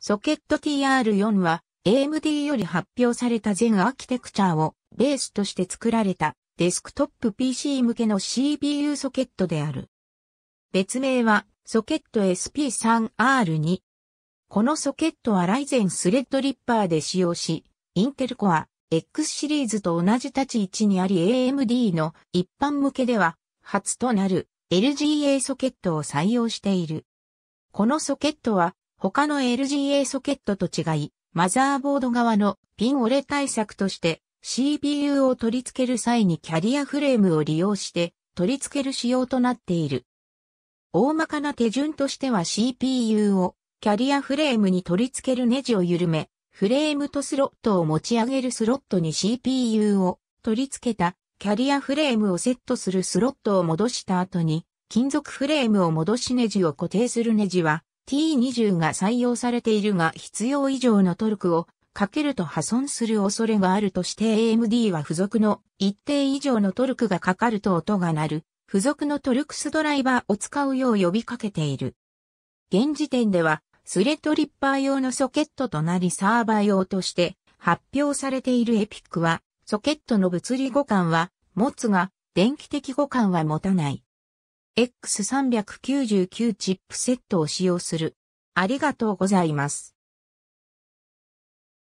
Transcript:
ソケット TR4 は AMD より発表された全アーキテクチャをベースとして作られたデスクトップ PC 向けの CPU ソケットである。別名はソケット SP3R2。このソケットはライゼンスレッドリッパーで使用し、インテルコア X シリーズと同じ立ち位置にあり AMD の一般向けでは初となる LGA ソケットを採用している。このソケットは他の LGA ソケットと違い、マザーボード側のピン折れ対策として CPU を取り付ける際にキャリアフレームを利用して取り付ける仕様となっている。大まかな手順としては CPU をキャリアフレームに取り付けるネジを緩め、フレームとスロットを持ち上げるスロットに CPU を取り付けたキャリアフレームをセットするスロットを戻した後に金属フレームを戻しネジを固定するネジは T20 が採用されているが必要以上のトルクをかけると破損する恐れがあるとして AMD は付属の一定以上のトルクがかかると音が鳴る付属のトルクスドライバーを使うよう呼びかけている。現時点ではスレッドリッパー用のソケットとなりサーバー用として発表されているエピックはソケットの物理互換は持つが電気的互換は持たない。X399 チップセットを使用する。ありがとうございます。